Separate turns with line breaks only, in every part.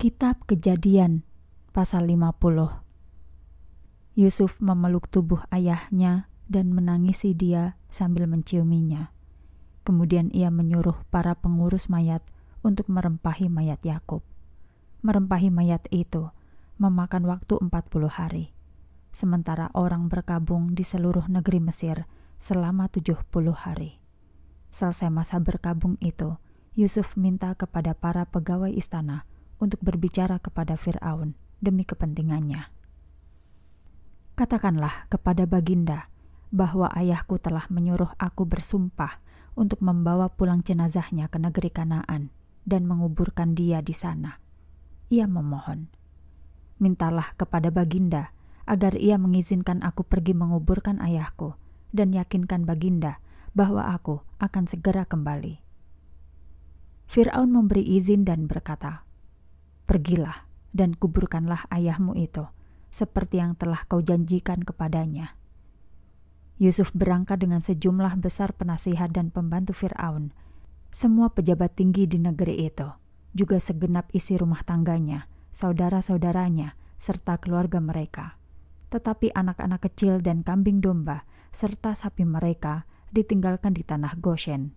Kitab Kejadian pasal 50. Yusuf memeluk tubuh ayahnya dan menangisi dia sambil menciuminya. Kemudian ia menyuruh para pengurus mayat untuk merempahi mayat Yakub. Merempahi mayat itu memakan waktu 40 hari. Sementara orang berkabung di seluruh negeri Mesir selama 70 hari. Selesai masa berkabung itu, Yusuf minta kepada para pegawai istana untuk berbicara kepada Firaun demi kepentingannya. Katakanlah kepada Baginda bahwa ayahku telah menyuruh aku bersumpah untuk membawa pulang jenazahnya ke negeri Kanaan dan menguburkan dia di sana. Ia memohon, "Mintalah kepada Baginda agar ia mengizinkan aku pergi menguburkan ayahku." dan yakinkan Baginda bahwa aku akan segera kembali. Firaun memberi izin dan berkata, Pergilah dan kuburkanlah ayahmu itu, seperti yang telah kau janjikan kepadanya. Yusuf berangkat dengan sejumlah besar penasihat dan pembantu Firaun, semua pejabat tinggi di negeri itu, juga segenap isi rumah tangganya, saudara-saudaranya, serta keluarga mereka. Tetapi anak-anak kecil dan kambing domba, serta sapi mereka, ditinggalkan di tanah Goshen.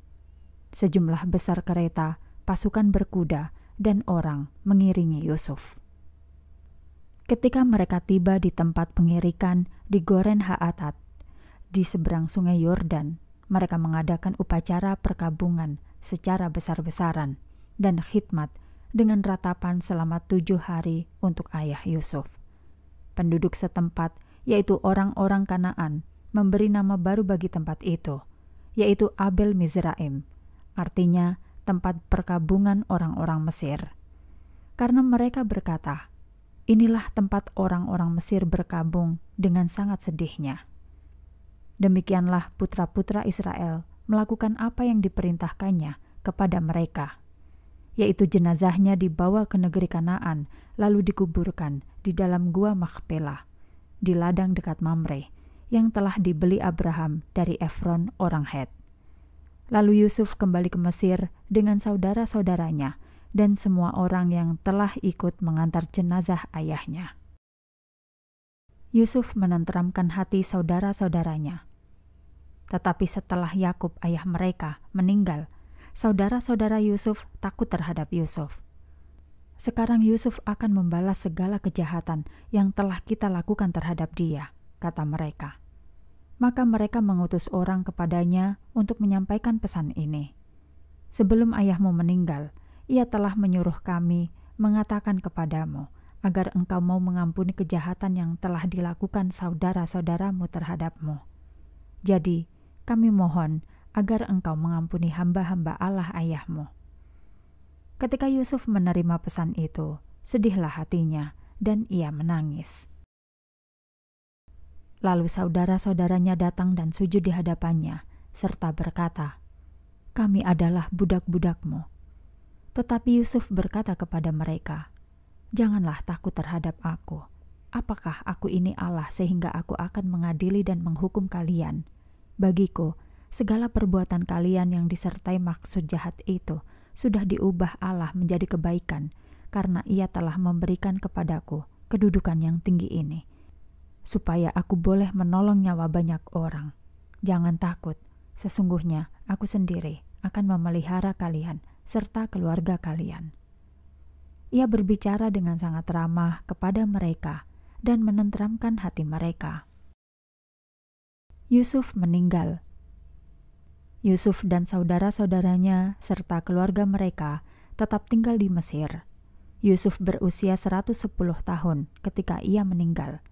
Sejumlah besar kereta, pasukan berkuda, dan orang mengiringi Yusuf. Ketika mereka tiba di tempat pengirikan di Goren Haatat, di seberang sungai Yordan, mereka mengadakan upacara perkabungan secara besar-besaran dan khidmat dengan ratapan selama tujuh hari untuk ayah Yusuf. Penduduk setempat, yaitu orang-orang Kanaan, memberi nama baru bagi tempat itu, yaitu Abel Mizraim, artinya tempat perkabungan orang-orang Mesir. Karena mereka berkata, inilah tempat orang-orang Mesir berkabung dengan sangat sedihnya. Demikianlah putra-putra Israel melakukan apa yang diperintahkannya kepada mereka, yaitu jenazahnya dibawa ke negeri Kanaan lalu dikuburkan di dalam gua Makpela, di ladang dekat Mamre, yang telah dibeli Abraham dari Efron orang Het. Lalu Yusuf kembali ke Mesir dengan saudara-saudaranya dan semua orang yang telah ikut mengantar jenazah ayahnya. Yusuf menenteramkan hati saudara-saudaranya. Tetapi setelah Yakub ayah mereka meninggal, saudara-saudara Yusuf takut terhadap Yusuf. Sekarang Yusuf akan membalas segala kejahatan yang telah kita lakukan terhadap dia, kata mereka maka mereka mengutus orang kepadanya untuk menyampaikan pesan ini. Sebelum ayahmu meninggal, ia telah menyuruh kami mengatakan kepadamu agar engkau mau mengampuni kejahatan yang telah dilakukan saudara-saudaramu terhadapmu. Jadi, kami mohon agar engkau mengampuni hamba-hamba Allah ayahmu. Ketika Yusuf menerima pesan itu, sedihlah hatinya dan ia menangis. Lalu saudara-saudaranya datang dan sujud di hadapannya, serta berkata, Kami adalah budak-budakmu. Tetapi Yusuf berkata kepada mereka, Janganlah takut terhadap aku. Apakah aku ini Allah sehingga aku akan mengadili dan menghukum kalian? Bagiku, segala perbuatan kalian yang disertai maksud jahat itu sudah diubah Allah menjadi kebaikan, karena ia telah memberikan kepadaku kedudukan yang tinggi ini.' supaya aku boleh menolong nyawa banyak orang. Jangan takut, sesungguhnya aku sendiri akan memelihara kalian serta keluarga kalian. Ia berbicara dengan sangat ramah kepada mereka dan menenteramkan hati mereka. Yusuf meninggal. Yusuf dan saudara-saudaranya serta keluarga mereka tetap tinggal di Mesir. Yusuf berusia 110 tahun ketika ia meninggal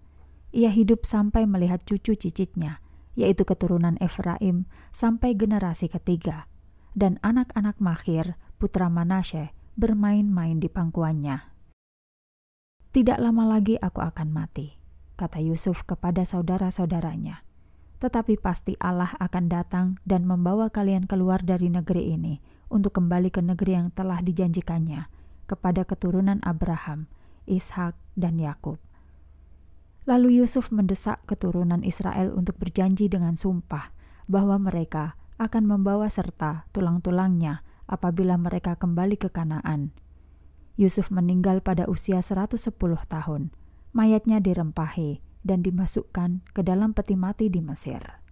ia hidup sampai melihat cucu cicitnya, yaitu keturunan Efraim, sampai generasi ketiga. Dan anak-anak Mahir, putra Manasye, bermain-main di pangkuannya. Tidak lama lagi aku akan mati, kata Yusuf kepada saudara-saudaranya. Tetapi pasti Allah akan datang dan membawa kalian keluar dari negeri ini untuk kembali ke negeri yang telah dijanjikannya kepada keturunan Abraham, Ishak, dan Yakub Lalu Yusuf mendesak keturunan Israel untuk berjanji dengan sumpah bahwa mereka akan membawa serta tulang-tulangnya apabila mereka kembali ke Kanaan. Yusuf meninggal pada usia 110 tahun. Mayatnya dirempahi dan dimasukkan ke dalam peti mati di Mesir.